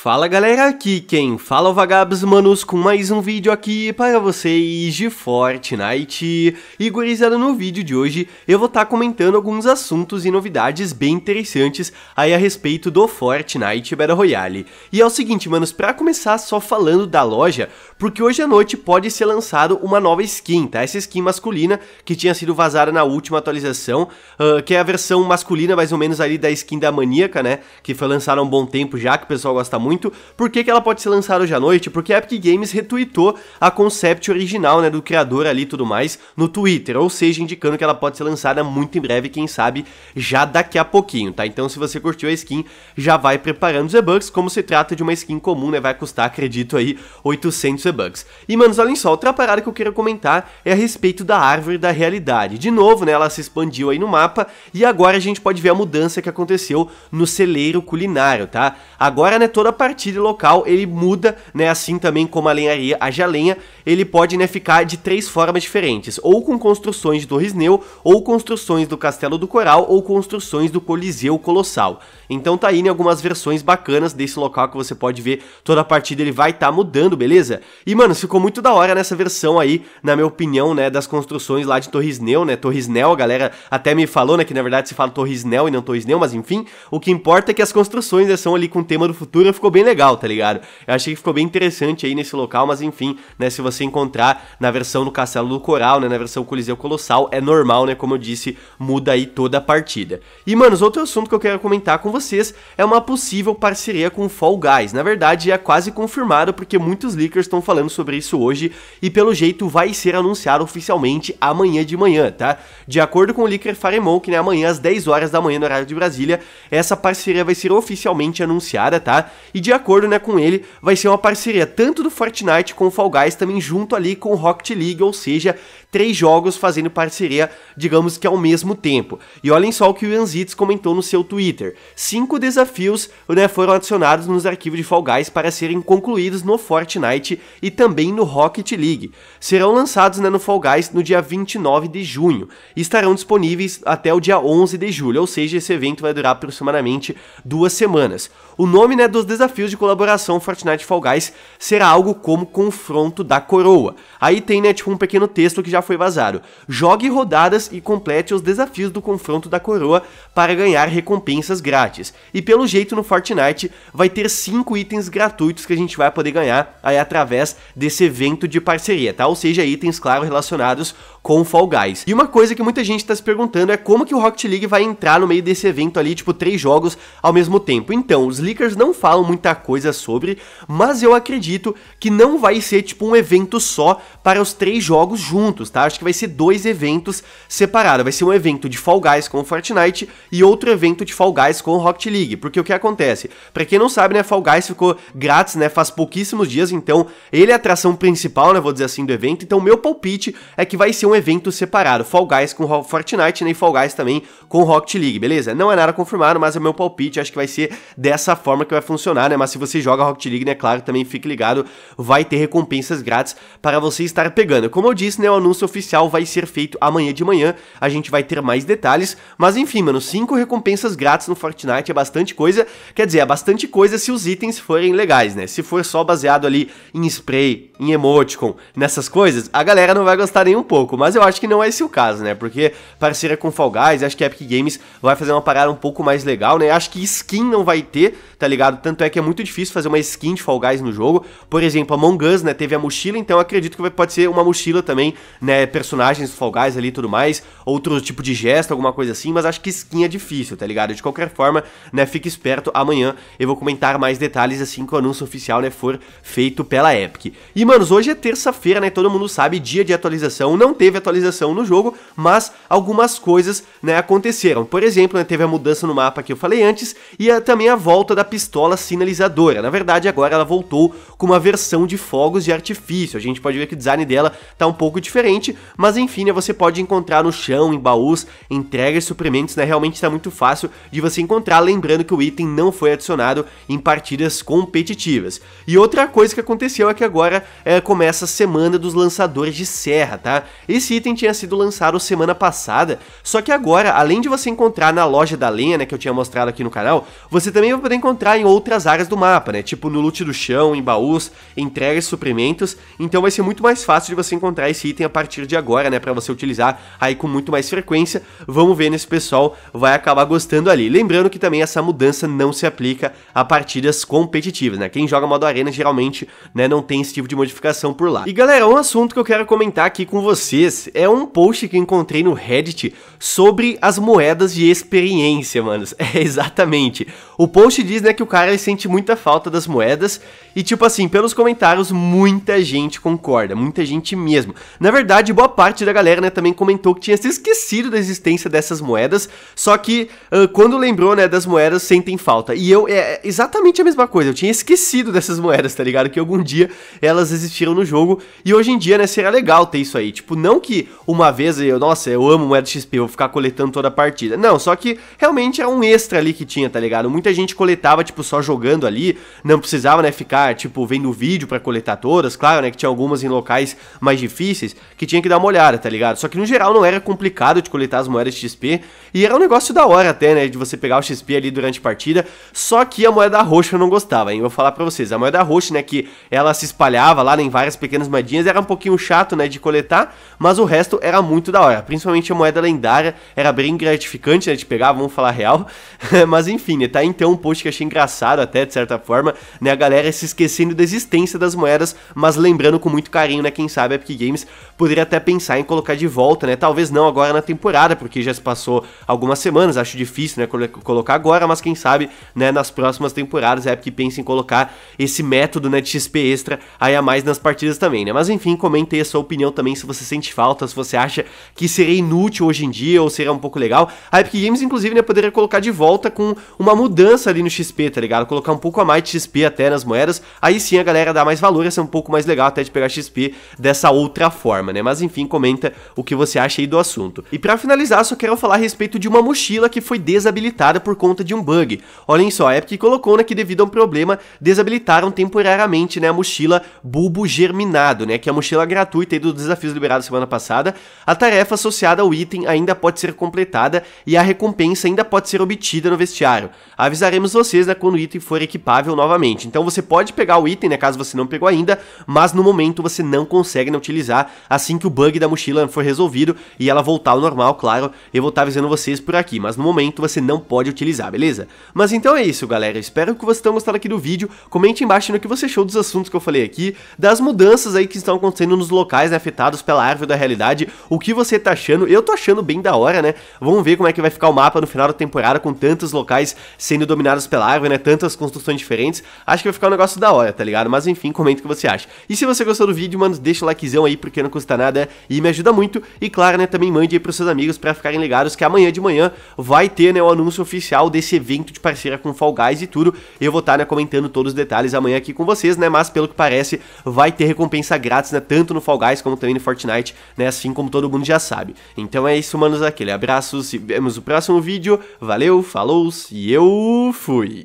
Fala galera, aqui quem fala é o Vagabos Manos com mais um vídeo aqui para vocês de Fortnite. E gurizada, no vídeo de hoje eu vou estar tá comentando alguns assuntos e novidades bem interessantes aí a respeito do Fortnite Battle Royale. E é o seguinte, manos, para começar só falando da loja, porque hoje à noite pode ser lançado uma nova skin, tá? Essa skin masculina que tinha sido vazada na última atualização, uh, que é a versão masculina mais ou menos ali da skin da Maníaca, né? Que foi lançada há um bom tempo já, que o pessoal gosta muito muito. Por que, que ela pode ser lançada hoje à noite? Porque a Epic Games retweetou a concept original, né, do criador ali e tudo mais, no Twitter, ou seja, indicando que ela pode ser lançada muito em breve, quem sabe já daqui a pouquinho, tá? Então se você curtiu a skin, já vai preparando os e-bucks, como se trata de uma skin comum, né, vai custar, acredito aí, 800 e-bucks. E, manos, olhem só, outra parada que eu quero comentar é a respeito da árvore da realidade. De novo, né, ela se expandiu aí no mapa e agora a gente pode ver a mudança que aconteceu no celeiro culinário, tá? Agora, né, toda partida local ele muda, né, assim também como a lenharia a lenha, ele pode, né, ficar de três formas diferentes, ou com construções do Neu, ou construções do Castelo do Coral, ou construções do Coliseu Colossal. Então tá aí, né, algumas versões bacanas desse local que você pode ver toda a partida ele vai estar tá mudando, beleza? E, mano, ficou muito da hora nessa versão aí, na minha opinião, né, das construções lá de Neu, né, Torrisnel, a galera até me falou, né, que na verdade se fala Torrisnel e não Torrisneu, mas enfim, o que importa é que as construções, né, são ali com o tema do futuro, ficou ficou bem legal, tá ligado? Eu achei que ficou bem interessante aí nesse local, mas enfim, né, se você encontrar na versão do Castelo do Coral, né, na versão Coliseu Colossal, é normal, né, como eu disse, muda aí toda a partida. E, manos, outro assunto que eu quero comentar com vocês é uma possível parceria com Fall Guys. Na verdade, é quase confirmado, porque muitos leakers estão falando sobre isso hoje, e pelo jeito vai ser anunciado oficialmente amanhã de manhã, tá? De acordo com o leaker Firemonk, né, amanhã às 10 horas da manhã no horário de Brasília, essa parceria vai ser oficialmente anunciada, tá? E e de acordo né, com ele, vai ser uma parceria tanto do Fortnite com o Fall Guys também junto ali com o Rocket League, ou seja, três jogos fazendo parceria, digamos que ao mesmo tempo. E olhem só o que o Yanzitz comentou no seu Twitter. Cinco desafios né, foram adicionados nos arquivos de Fall Guys para serem concluídos no Fortnite e também no Rocket League. Serão lançados né, no Fall Guys no dia 29 de junho e estarão disponíveis até o dia 11 de julho, ou seja, esse evento vai durar aproximadamente duas semanas. O nome né, dos desafios desafios de colaboração Fortnite Fall Guys será algo como confronto da coroa. Aí tem, né, tipo um pequeno texto que já foi vazado. Jogue rodadas e complete os desafios do confronto da coroa para ganhar recompensas grátis. E pelo jeito no Fortnite vai ter 5 itens gratuitos que a gente vai poder ganhar aí através desse evento de parceria, tá? Ou seja, itens, claro, relacionados com Fall Guys. E uma coisa que muita gente está se perguntando é como que o Rocket League vai entrar no meio desse evento ali, tipo, três jogos ao mesmo tempo. Então, os leakers não falam muito muita coisa sobre, mas eu acredito que não vai ser tipo um evento só para os três jogos juntos, tá? Acho que vai ser dois eventos separados. Vai ser um evento de Fall Guys com Fortnite e outro evento de Fall Guys com Rocket League, porque o que acontece? Para quem não sabe, né, Fall Guys ficou grátis, né, faz pouquíssimos dias, então ele é a atração principal, né, vou dizer assim, do evento. Então meu palpite é que vai ser um evento separado, Fall Guys com Fortnite né, e Fall Guys também com Rocket League, beleza? Não é nada confirmado, mas é meu palpite, acho que vai ser dessa forma que vai funcionar né? Mas se você joga Rocket League, né, claro, também fique ligado, vai ter recompensas grátis para você estar pegando. Como eu disse, né, o anúncio oficial vai ser feito amanhã de manhã, a gente vai ter mais detalhes, mas enfim, mano, cinco recompensas grátis no Fortnite é bastante coisa, quer dizer, é bastante coisa se os itens forem legais, né? Se for só baseado ali em spray, em emoticon, nessas coisas, a galera não vai gostar nem um pouco, mas eu acho que não é esse o caso, né? Porque parceria com Fall Guys, acho que Epic Games vai fazer uma parada um pouco mais legal, né? Acho que skin não vai ter, tá ligado? Tanto é é que é muito difícil fazer uma skin de Fall Guys no jogo. Por exemplo, Among Us, né, teve a mochila, então acredito que pode ser uma mochila também, né, personagens do Fall Guys ali e tudo mais, outro tipo de gesto, alguma coisa assim, mas acho que skin é difícil, tá ligado? De qualquer forma, né, fique esperto, amanhã eu vou comentar mais detalhes assim que o anúncio oficial, né, for feito pela Epic. E, manos, hoje é terça-feira, né, todo mundo sabe, dia de atualização, não teve atualização no jogo, mas algumas coisas, né, aconteceram. Por exemplo, né, teve a mudança no mapa que eu falei antes e a, também a volta da pistola assim finalizadora. Na verdade, agora ela voltou com uma versão de fogos de artifício. A gente pode ver que o design dela tá um pouco diferente, mas enfim, né, você pode encontrar no chão, em baús, entregas, suprimentos, né? Realmente está muito fácil de você encontrar, lembrando que o item não foi adicionado em partidas competitivas. E outra coisa que aconteceu é que agora é, começa a semana dos lançadores de serra, tá? Esse item tinha sido lançado semana passada, só que agora, além de você encontrar na loja da lenha, né, que eu tinha mostrado aqui no canal, você também vai poder encontrar em outras áreas do mapa, né? Tipo no loot do chão, em baús, entregas e suprimentos. Então vai ser muito mais fácil de você encontrar esse item a partir de agora, né? Pra você utilizar aí com muito mais frequência. Vamos ver nesse pessoal vai acabar gostando ali. Lembrando que também essa mudança não se aplica a partidas competitivas, né? Quem joga modo arena geralmente né, não tem esse tipo de modificação por lá. E galera, um assunto que eu quero comentar aqui com vocês é um post que encontrei no Reddit sobre as moedas de experiência, manos. É exatamente. O post diz né, que o cara ele sente sente muita falta das moedas e tipo assim, pelos comentários muita gente concorda, muita gente mesmo. Na verdade, boa parte da galera, né, também comentou que tinha se esquecido da existência dessas moedas, só que uh, quando lembrou, né, das moedas sentem falta. E eu é, é exatamente a mesma coisa, eu tinha esquecido dessas moedas, tá ligado? Que algum dia elas existiram no jogo e hoje em dia, né, seria legal ter isso aí. Tipo, não que uma vez eu, nossa, eu amo moeda XP, eu vou ficar coletando toda a partida. Não, só que realmente era é um extra ali que tinha, tá ligado? Muita gente coletava, tipo, só jogando jogando ali, não precisava, né, ficar, tipo, vendo vídeo para coletadoras, claro, né, que tinha algumas em locais mais difíceis, que tinha que dar uma olhada, tá ligado? Só que no geral não era complicado de coletar as moedas de XP, e era um negócio da hora até, né, de você pegar o XP ali durante a partida, só que a moeda roxa eu não gostava, hein, eu vou falar pra vocês, a moeda roxa, né, que ela se espalhava lá em várias pequenas moedinhas, era um pouquinho chato, né, de coletar, mas o resto era muito da hora, principalmente a moeda lendária, era bem gratificante, né, de pegar, vamos falar real, mas enfim, né, tá então um post que achei engraçado até, até de certa forma, né? A galera se esquecendo da existência das moedas, mas lembrando com muito carinho, né? Quem sabe a Epic Games poderia até pensar em colocar de volta, né? Talvez não agora na temporada, porque já se passou algumas semanas, acho difícil, né? Colocar agora, mas quem sabe, né? Nas próximas temporadas a Epic pensa em colocar esse método, né? De XP extra aí a mais nas partidas também, né? Mas enfim, comente aí a sua opinião também se você sente falta, se você acha que seria inútil hoje em dia ou seria um pouco legal. A Epic Games, inclusive, né? Poderia colocar de volta com uma mudança ali no XP, tá ligado? Colocar colocar um pouco a mais de XP até nas moedas, aí sim a galera dá mais valor, ia ser um pouco mais legal até de pegar XP dessa outra forma, né? Mas enfim, comenta o que você acha aí do assunto. E para finalizar, só quero falar a respeito de uma mochila que foi desabilitada por conta de um bug. Olhem só, a Epic colocou né, que devido a um problema, desabilitaram temporariamente né, a mochila Bulbo Germinado, né? Que é a mochila gratuita aí dos desafios liberados semana passada. A tarefa associada ao item ainda pode ser completada e a recompensa ainda pode ser obtida no vestiário. Avisaremos vocês né, quando o item for valor equipável novamente. Então você pode pegar o item, né, caso você não pegou ainda, mas no momento você não consegue não utilizar assim que o bug da mochila for resolvido e ela voltar ao normal, claro, eu vou estar avisando vocês por aqui, mas no momento você não pode utilizar, beleza? Mas então é isso, galera, espero que vocês tenham gostado aqui do vídeo, comente embaixo no que você achou dos assuntos que eu falei aqui, das mudanças aí que estão acontecendo nos locais né, afetados pela árvore da realidade, o que você tá achando, eu tô achando bem da hora, né? Vamos ver como é que vai ficar o mapa no final da temporada com tantos locais sendo dominados pela árvore, né? Tantas construções construções diferentes. Acho que vai ficar um negócio da hora, tá ligado? Mas enfim, comenta o que você acha. E se você gostou do vídeo, mano, deixa o likezão aí, porque não custa nada e me ajuda muito. E claro, né, também mande aí pros seus amigos para ficarem ligados que amanhã de manhã vai ter, né, o anúncio oficial desse evento de parceria com Fall Guys e tudo. Eu vou estar, tá, né, comentando todos os detalhes amanhã aqui com vocês, né, mas pelo que parece, vai ter recompensa grátis, né, tanto no Fall Guys como também no Fortnite, né, assim como todo mundo já sabe. Então é isso, manos, aquele abraço, se vemos no próximo vídeo, valeu, falou e eu fui!